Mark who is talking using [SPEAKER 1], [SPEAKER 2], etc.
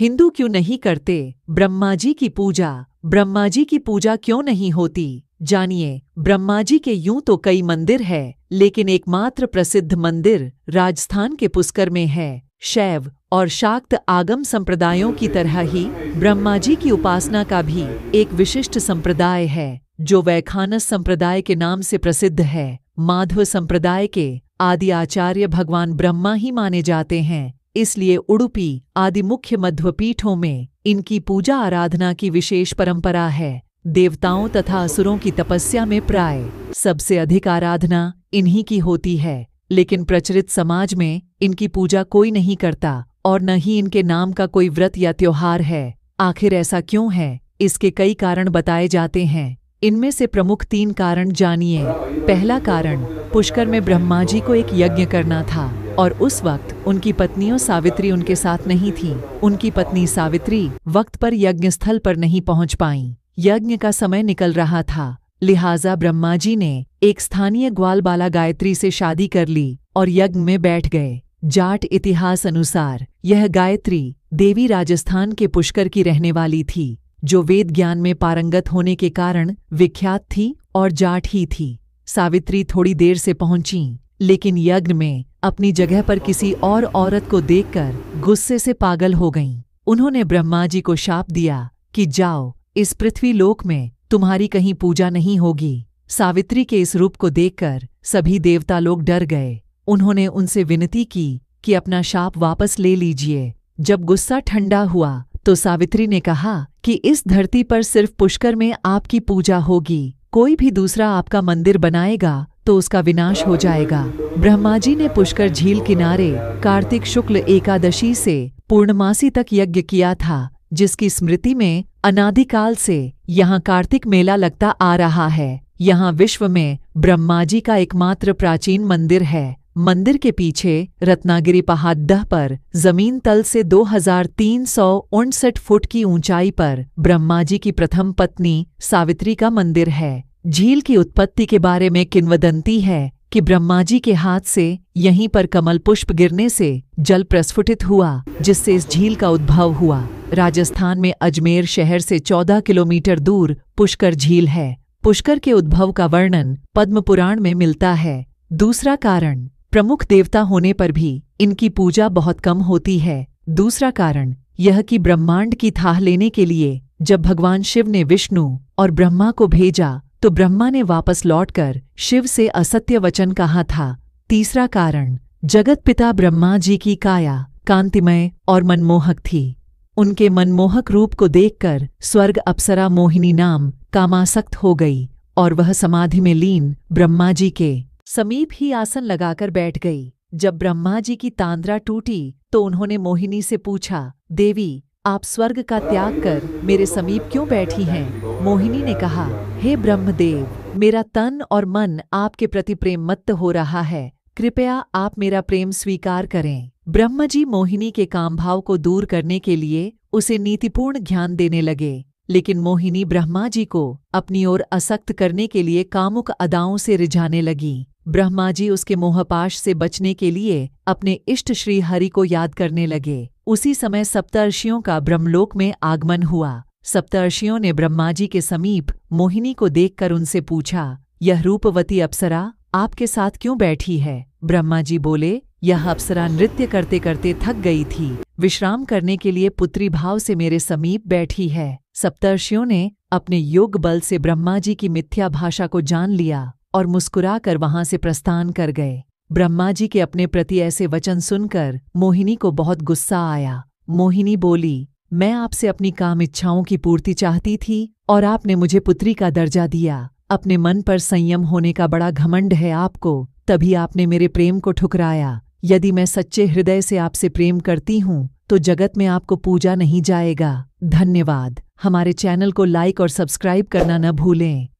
[SPEAKER 1] हिंदू क्यों नहीं करते ब्रह्मा जी की पूजा ब्रह्मा जी की पूजा क्यों नहीं होती जानिए ब्रह्मा जी के यूं तो कई मंदिर है लेकिन एकमात्र प्रसिद्ध मंदिर राजस्थान के पुष्कर में है शैव और शाक्त आगम संप्रदायों की तरह ही ब्रह्मा जी की उपासना का भी एक विशिष्ट संप्रदाय है जो वैखानस संप्रदाय के नाम से प्रसिद्ध है माधव संप्रदाय के आदि आचार्य भगवान ब्रह्मा ही माने जाते हैं इसलिए उड़ुपी आदि मुख्य मध्वपीठों में इनकी पूजा आराधना की विशेष परंपरा है देवताओं तथा असुरों की तपस्या में प्राय सबसे अधिक आराधना इन्हीं की होती है लेकिन प्रचलित समाज में इनकी पूजा कोई नहीं करता और न ही इनके नाम का कोई व्रत या त्योहार है आखिर ऐसा क्यों है इसके कई कारण बताए जाते हैं इनमें से प्रमुख तीन कारण जानिए पहला कारण पुष्कर में ब्रह्मा जी को एक यज्ञ करना था और उस वक्त उनकी पत्नियों सावित्री उनके साथ नहीं थीं। उनकी पत्नी सावित्री वक्त पर यज्ञ स्थल पर नहीं पहुंच पाई यज्ञ का समय निकल रहा था लिहाजा ब्रह्मा जी ने एक स्थानीय ग्वालबाला गायत्री से शादी कर ली और यज्ञ में बैठ गए जाट इतिहास अनुसार यह गायत्री देवी राजस्थान के पुष्कर की रहने वाली थी जो वेद ज्ञान में पारंगत होने के कारण विख्यात थी और जाट ही थी सावित्री थोड़ी देर से पहुंची लेकिन यज्ञ में अपनी जगह पर किसी और औरत को देखकर गुस्से से पागल हो गईं। उन्होंने ब्रह्मा जी को शाप दिया कि जाओ इस पृथ्वी लोक में तुम्हारी कहीं पूजा नहीं होगी सावित्री के इस रूप को देखकर सभी देवता लोग डर गए उन्होंने उनसे विनती की कि अपना शाप वापस ले लीजिए जब गुस्सा ठंडा हुआ तो सावित्री ने कहा कि इस धरती पर सिर्फ पुष्कर में आपकी पूजा होगी कोई भी दूसरा आपका मंदिर बनाएगा तो उसका विनाश हो जाएगा ब्रह्मा जी ने पुष्कर झील किनारे कार्तिक शुक्ल एकादशी से पूर्णमासी तक यज्ञ किया था जिसकी स्मृति में अनादिकाल से यहाँ कार्तिक मेला लगता आ रहा है यहाँ विश्व में ब्रह्मा जी का एकमात्र प्राचीन मंदिर है मंदिर के पीछे रत्नागिरी पहाड़ दह पर जमीन तल से दो फुट की ऊंचाई पर ब्रह्मा जी की प्रथम पत्नी सावित्री का मंदिर है झील की उत्पत्ति के बारे में किन्वदंती है कि ब्रह्मा जी के हाथ से यहीं पर कमल पुष्प गिरने से जल प्रस्फुटित हुआ जिससे इस झील का उद्भव हुआ राजस्थान में अजमेर शहर से 14 किलोमीटर दूर पुष्कर झील है पुष्कर के उद्भव का वर्णन पद्म पुराण में मिलता है दूसरा कारण प्रमुख देवता होने पर भी इनकी पूजा बहुत कम होती है दूसरा कारण यह कि ब्रह्मांड की थाह लेने के लिए जब भगवान शिव ने विष्णु और ब्रह्मा को भेजा तो ब्रह्मा ने वापस लौटकर शिव से असत्य वचन कहा था तीसरा कारण जगत पिता ब्रह्मा जी की काया कांतिमय और मनमोहक थी उनके मनमोहक रूप को देखकर स्वर्ग अप्सरा मोहिनी नाम कामासक्त हो गई और वह समाधि में लीन ब्रह्मा जी के समीप ही आसन लगाकर बैठ गई जब ब्रह्मा जी की तांद्रा टूटी तो उन्होंने मोहिनी से पूछा देवी आप स्वर्ग का त्याग कर मेरे समीप क्यों बैठी हैं मोहिनी ने कहा हे ब्रह्मदेव मेरा तन और मन आपके प्रति प्रेम हो रहा है कृपया आप मेरा प्रेम स्वीकार करें ब्रह्म जी मोहिनी के कामभाव को दूर करने के लिए उसे नीतिपूर्ण ज्ञान देने लगे लेकिन मोहिनी ब्रह्मा जी को अपनी ओर असक्त करने के लिए कामुक अदाओं से रिझाने लगी ब्रह्मा जी उसके मोहपाश से बचने के लिए अपने इष्ट श्री हरि को याद करने लगे उसी समय सप्तर्षियों का ब्रह्मलोक में आगमन हुआ सप्तर्षियों ने ब्रह्मा जी के समीप मोहिनी को देखकर उनसे पूछा यह रूपवती अप्सरा आपके साथ क्यों बैठी है ब्रह्मा जी बोले यह अप्सरा नृत्य करते करते थक गई थी विश्राम करने के लिए पुत्री भाव से मेरे समीप बैठी है सप्तर्षियों ने अपने योग बल से ब्रह्मा जी की मिथ्या भाषा को जान लिया और मुस्कुराकर वहां से प्रस्थान कर गए ब्रह्मा जी के अपने प्रति ऐसे वचन सुनकर मोहिनी को बहुत गुस्सा आया मोहिनी बोली मैं आपसे अपनी काम इच्छाओं की पूर्ति चाहती थी और आपने मुझे पुत्री का दर्जा दिया अपने मन पर संयम होने का बड़ा घमंड है आपको तभी आपने मेरे प्रेम को ठुकराया यदि मैं सच्चे हृदय से आपसे प्रेम करती हूँ तो जगत में आपको पूजा नहीं जाएगा धन्यवाद हमारे चैनल को लाइक और सब्सक्राइब करना न भूलें